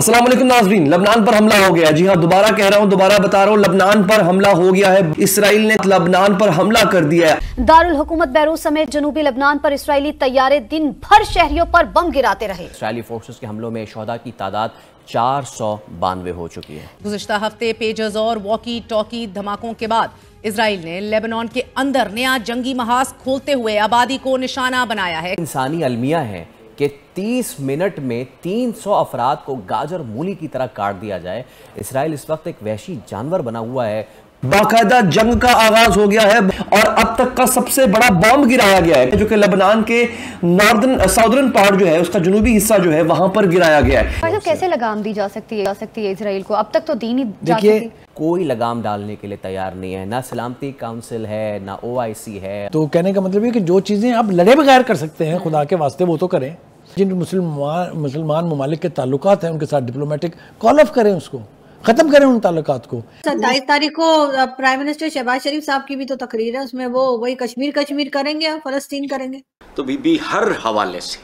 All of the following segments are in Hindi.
असलम नाजरीन लबनान पर हमला हो गया जी हाँ दोबारा कह रहा हूँ दोबारा बता रहा हूँ लबनान पर हमला हो गया है इसराइल ने लबनान पर हमला कर दिया है दारुल हुकूमत बैरूत समेत जनूबी लबनान पर इसराइली तैयारे दिन भर शहरियों पर बम गिराते रहे इसराइली फोर्सेस के हमलों में शहदा की तादाद चार सौ बानवे हो चुकी है गुजशत हफ्ते पेजर्स और वॉकी टॉकी धमाकों के बाद इसराइल ने लेबनान के अंदर नया जंगी महाज खोलते हुए आबादी को निशाना बनाया है इंसानी अलमिया है कि 30 मिनट में 300 सौ अफराद को गाजर मूली की तरह काट दिया जाए इसराइल इस वक्त एक वैशी जानवर बना हुआ है बाकायदा जंग का आगाज हो गया है और अब तक का सबसे बड़ा बॉम्ब गिराया गया है जो कि लबनान के नॉर्दर्न साउदर्न पहाड़ जो है उसका जुनूबी हिस्सा जो है वहां पर गिराया गया है कैसे लगाम दी जा सकती है जा सकती है इसराइल को अब तक तो दी नहीं देखिए कोई लगाम डालने के लिए तैयार नहीं है ना सलामती काउंसिल है ना ओ है तो कहने का मतलब ये कि जो चीजें आप लड़े बगैर कर सकते हैं खुदा के वास्ते वो तो करें जिन मुसलमान मुसलमान ममालिक के ताल्लुक हैं उनके साथ डिप्लोमेटिक कॉल ऑफ करें उसको खत्म करें उन ताल्लुक को सत्ताईस तारीख को प्राइम मिनिस्टर शहबाज शरीफ साहब की भी तो तकरीर है उसमें वो वही कश्मीर कश्मीर करेंगे और फलस्तीन करेंगे तो बीबी हर हवाले से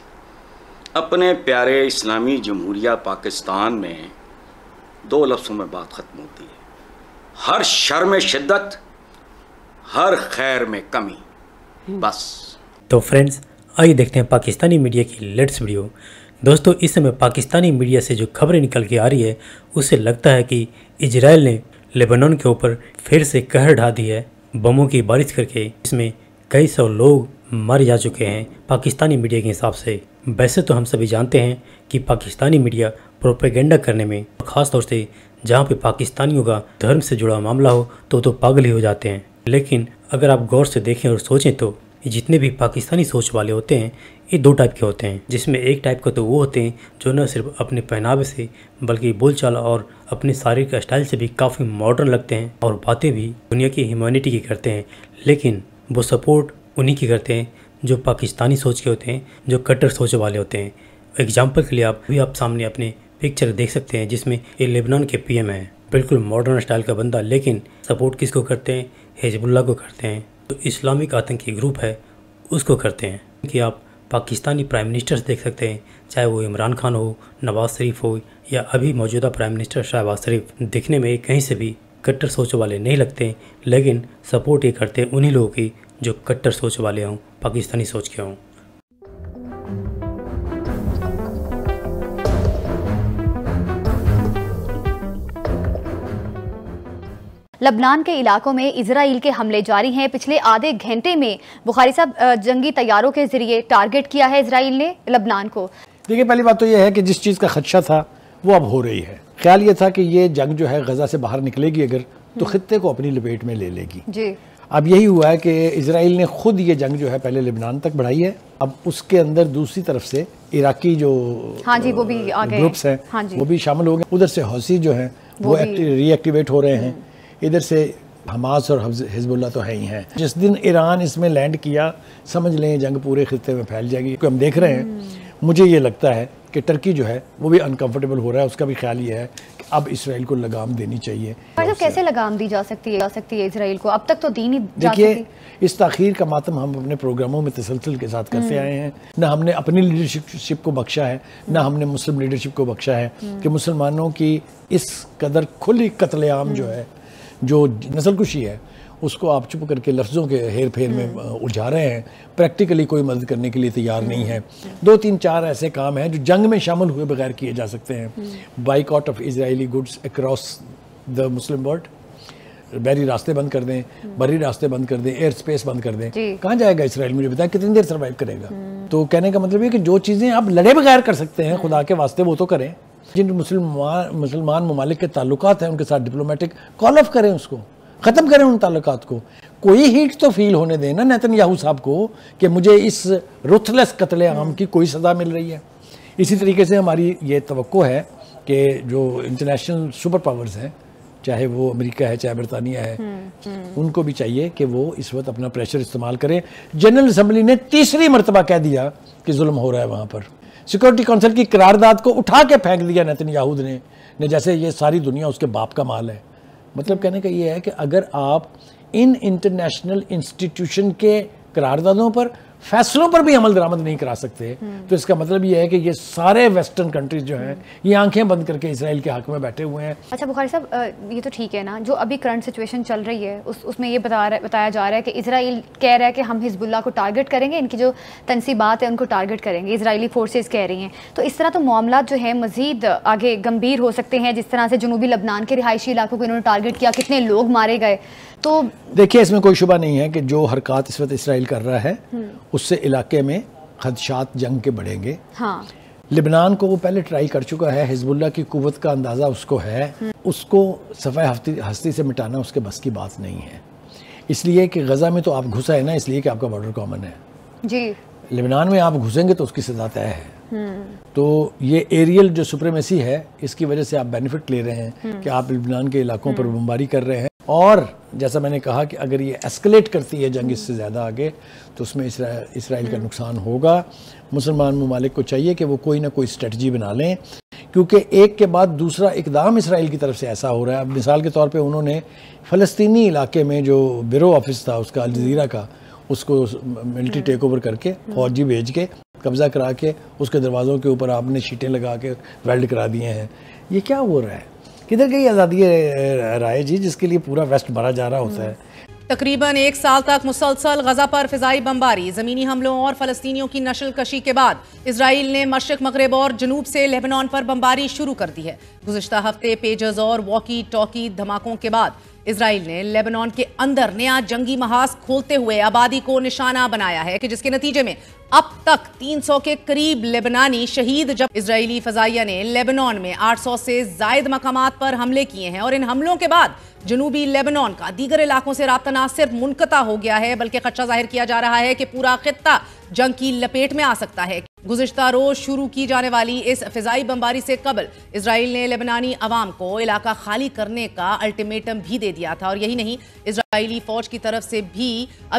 अपने प्यारे इस्लामी जमहूरिया पाकिस्तान में दो लफ्सों में बात ख़त्म होती है हर शर में शिद्दत हर खैर में कमी बस तो फ्रेंड्स आइए देखते हैं पाकिस्तानी मीडिया की लेटेस्ट वीडियो दोस्तों इस समय पाकिस्तानी मीडिया से जो खबरें निकल के आ रही है उससे लगता है कि इसराइल ने लेबनान के ऊपर फिर से कहर ढा दी है बमों की बारिश करके इसमें कई सौ लोग मर जा चुके हैं पाकिस्तानी मीडिया के हिसाब से वैसे तो हम सभी जानते हैं कि पाकिस्तानी मीडिया प्रोपेगेंडा करने में ख़ासतौर से जहाँ पे पाकिस्तानियों का धर्म से जुड़ा मामला हो तो तो पागल ही हो जाते हैं लेकिन अगर आप गौर से देखें और सोचें तो जितने भी पाकिस्तानी सोच वाले होते हैं ये दो टाइप के होते हैं जिसमें एक टाइप का तो वो होते हैं जो न सिर्फ अपने पहनावे से बल्कि बोलचाल और अपने शारीरिक स्टाइल से भी काफ़ी मॉडर्न लगते हैं और बातें भी दुनिया की ह्यूमैनिटी की करते हैं लेकिन वो सपोर्ट उन्हीं की करते हैं जो पाकिस्तानी सोच के होते हैं जो कट्टर सोच वाले होते हैं एग्जाम्पल के लिए आप भी आप सामने अपने पिक्चर देख सकते हैं जिसमें ये लेबनान के पी हैं बिल्कुल मॉडर्न स्टाइल का बंदा लेकिन सपोर्ट किसको करते हैं हिजबुल्ला को करते हैं जो तो इस्लामिक आतंकी ग्रुप है उसको करते हैं कि आप पाकिस्तानी प्राइम मिनिस्टर्स देख सकते हैं चाहे वो इमरान खान हो नवाज शरीफ हो या अभी मौजूदा प्राइम मिनिस्टर शहबाज शरीफ दिखने में कहीं से भी कट्टर सोच वाले नहीं लगते लेकिन सपोर्ट ये करते उन्हीं लोगों की जो कट्टर सोच वाले हों पाकिस्तानी सोच के हों लबनान के इलाकों में इसराइल के हमले जारी हैं पिछले आधे घंटे में बुखारी साहब जंगी तैयारों के जरिए टारगेट किया है इसराइल ने लबनान को देखिए पहली बात तो यह है कि जिस चीज़ का खदशा था वो अब हो रही है ख्याल ये था कि ये जंग जो है गजा से बाहर निकलेगी अगर तो हम्म। खत्े को अपनी लपेट में ले लेगी जी अब यही हुआ है कि इसराइल ने खुद ये जंग जो है पहले लेबनान तक बढ़ाई है अब उसके अंदर दूसरी तरफ से इराकी जो हाँ जी वो भी आ गए ग्रुप्स हैं हाँ वो भी शामिल हो गए उधर से हौसी जो हैं वो, वो रीएक्टिवेट हो रहे हैं हम्म। इधर से हमास और हिजबुल्ला तो है ही हैं जिस दिन ईरान इसमें लैंड किया समझ लें जंग पूरे खत्े में फैल जाएगी क्योंकि हम देख रहे हैं हम्म। मुझे ये लगता है कि टर्की जो है वो भी अनकंफर्टेबल हो रहा है उसका भी ख्याल ये है कि अब इसराइल को लगाम देनी चाहिए तो कैसे लगाम दी जा सकती है जा सकती है इसराइल को अब तक तो दी नहीं देखिए इस तखीर का मातम हम अपने प्रोग्रामों में तसलसल के साथ करते हम्म। आए हैं ना हमने अपनी लीडरशिप को बख्शा है ना हमने मुस्लिम लीडरशिप को बख्शा है हम्म। कि मुसलमानों की इस कदर खुली कतलेआम जो है जो नसलकुशी है उसको आप चुप करके लफ्ज़ों के हेर फेर में हम्म। उलझा रहे हैं प्रैक्टिकली कोई मदद करने के लिए तैयार नहीं है दो तीन चार ऐसे काम हैं जो जंग में शामिल हुए बगैर किए जा सकते हैं boycott of Israeli goods across the Muslim world बैरी रास्ते बंद कर दें हम्म। बरी रास्ते बंद कर दें एयर स्पेस बंद कर दें कहाँ जाएगा इसराइल मुझे बताएं कितनी देर सर्वाइव करेगा हम्म। तो कहने का मतलब ये कि जो चीज़ें आप लड़े बगैर कर सकते हैं खुदा के वास्ते वो तो करें जिन मुसलमान मुसलमान ममालिक के ताल्लुक हैं उनके साथ डिप्लोमेटिक कॉल ऑफ करें उसको ख़त्म करें उन ताल्लुक को कोई हीट तो फील होने दें ना नैतन याहू साहब को कि मुझे इस रुथलेस कतल आम की कोई सज़ा मिल रही है इसी तरीके से हमारी ये तो है कि जो इंटरनेशनल सुपर पावर्स हैं चाहे वो अमेरिका है चाहे बरतानिया है हम्म, हम्म। उनको भी चाहिए कि वो इस वक्त अपना प्रेशर इस्तेमाल करें जनरल असम्बली ने तीसरी मरतबा कह दिया कि जुल्म हो रहा है वहाँ पर सिक्योरिटी काउंसिल की करारदाद को उठा के फेंक दिया नितिन याहूद ने ने जैसे ये सारी दुनिया उसके बाप का माल है मतलब कहने का ये है कि अगर आप इन इंटरनेशनल इंस्टीट्यूशन के करारदादों पर फैसलों पर भी अमल दरामद नहीं करा सकते तो इसका मतलब यह है कि ये सारे वेस्टर्न कंट्रीज जो हैं ये आंखें बंद करके इसराइल के हक में बैठे हुए हैं अच्छा बुखारी साहब ये तो ठीक है ना जो अभी करंट सिचुएशन चल रही है उस उसमें ये बता रहा बताया जा रहा है कि इसराइल कह रहा है कि हम हिजबुल्ला को टारगेट करेंगे इनकी जो तनसीबात है उनको टारगेट करेंगे इसराइली फोर्सेज कह रही हैं तो इस तरह तो मामला जो है मजीद आगे गंभीर हो सकते हैं जिस तरह से जनूबी लबनान के रिहायशी इलाकों को इन्होंने टारगेट किया कितने लोग मारे गए तो देखिए इसमें कोई शुबा नहीं है कि जो हरकत इस वक्त इसराइल कर रहा है हम्म। उससे इलाके में खदशात जंग के बढ़ेंगे हाँ लिबनान को वो पहले ट्राई कर चुका है हिजबुल्ला की कुत का अंदाज़ा उसको है हम्म। उसको सफ़ाई हस्ती से मिटाना उसके बस की बात नहीं है इसलिए कि गज़ा में तो आप घुसा है ना इसलिए कि आपका बॉर्डर कॉमन है जी लिबनान में आप घुसेंगे तो उसकी सजा तय है हम्म। तो ये एरियल जो सुप्रेमेसी है इसकी वजह से आप बेनिफिट ले रहे हैं कि आप लिबनान के इलाकों पर बमबारी कर रहे हैं और जैसा मैंने कहा कि अगर ये एस्केलेट करती है जंग इससे ज़्यादा आगे तो उसमें इसरा, इसराइल का हम्म। नुकसान होगा मुसलमान ममालिक को चाहिए कि वो कोई ना कोई स्ट्रेटजी बना लें क्योंकि एक के बाद दूसरा इकदाम इसराइल की तरफ से ऐसा हो रहा है अब मिसाल के तौर पे उन्होंने फ़लस्तनी इलाके में जो ब्यूरो ऑफिस था उसका अलजीरा का उसको मिल्टी टेक ओवर करके हम्म। फौजी भेज के कब्ज़ा करा के उसके दरवाज़ों के ऊपर आपने शीटें लगा के वेल्ड करा दिए हैं ये क्या हो रहा है किधर गई आज़ादी राय जी जिसके लिए पूरा वेस्ट भरा जा रहा होता है तकरीबन एक साल तक मुसलसल गजा पर फिजाई बमबारी ज़मीनी हमलों और फलस्तियों की नशल कशी के बाद इसराइल ने मशरक मगरब और जनूब से लेबनान पर बमबारी शुरू कर दी है गुजशत हफ्ते पेजर्स और वॉकी टॉकी धमाकों के बाद इसराइल ने लेबनान के अंदर नया जंगी महाज खोलते हुए आबादी को निशाना बनाया है कि जिसके नतीजे में अब तक 300 के करीब लेबनानी शहीद जब इसराइली फजाइया ने लेबनान में 800 से जायद मकाम पर हमले किए हैं और इन हमलों के बाद जनूबी लेबनान का दीगर इलाकों से रबता ना सिर्फ मुनकता हो गया है बल्कि खदशा जाहिर किया जा रहा है कि पूरा खत्ता जंग की लपेट में आ सकता है गुजशत रोज शुरू की जाने वाली इस फिजाई बमबारी से कबल इसराइल ने लेबनानी आवाम को इलाका खाली करने का अल्टीमेटम भी दे दिया था और यही नहीं इसराइली फौज की तरफ से भी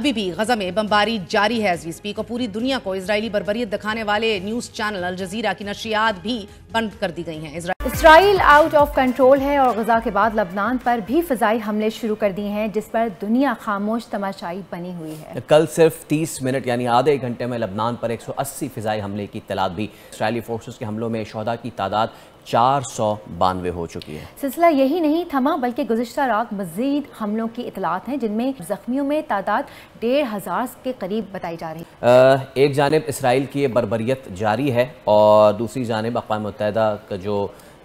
अभी भी गजा में बमबारी जारी है एजवी स्पीक और पूरी दुनिया को इसराइली बरबरीत दिखाने वाले न्यूज चैनल अल जजीरा की नशियात भी बंद कर दी गई हैं इसराइल आउट ऑफ कंट्रोल है और गजा के बाद लबनान पर भी फजाई हमले शुरू कर दिए हैं जिस पर दुनिया खामोश तमाशाई बनी हुई है कल सिर्फ 30 मिनट यानी आधे घंटे में लबनान पर 180 फजाई हमले की तलाद भी इसराइली फोर्सेस के हमलों में शहदा की तादाद चार सौ बानवे हो चुकी है सिलसिला यही नहीं थमा बल्कि गुजशत रात मजीद हमलों की इतलात हैं जिनमें जख्मियों में तादाद डेढ़ हज़ार के करीब बताई जा रही है एक जानब इसराइल की ये बरबरीत जारी है और दूसरी जानब अकवा मुतहदा का जो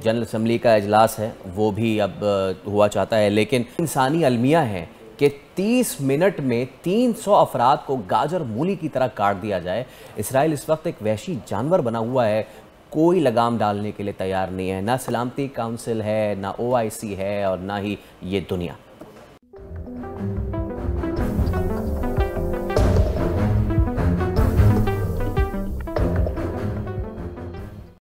जनरल असम्बली का अजलास है वो भी अब हुआ चाहता है लेकिन इंसानी अलमिया है कि 30 मिनट में 300 अफराद को गाजर मूली की तरह काट दिया जाए इसराइल इस वक्त एक वैशी जानवर बना हुआ है कोई लगाम डालने के लिए तैयार नहीं है ना सलामती काउंसिल है ना ओआईसी है और ना ही ये दुनिया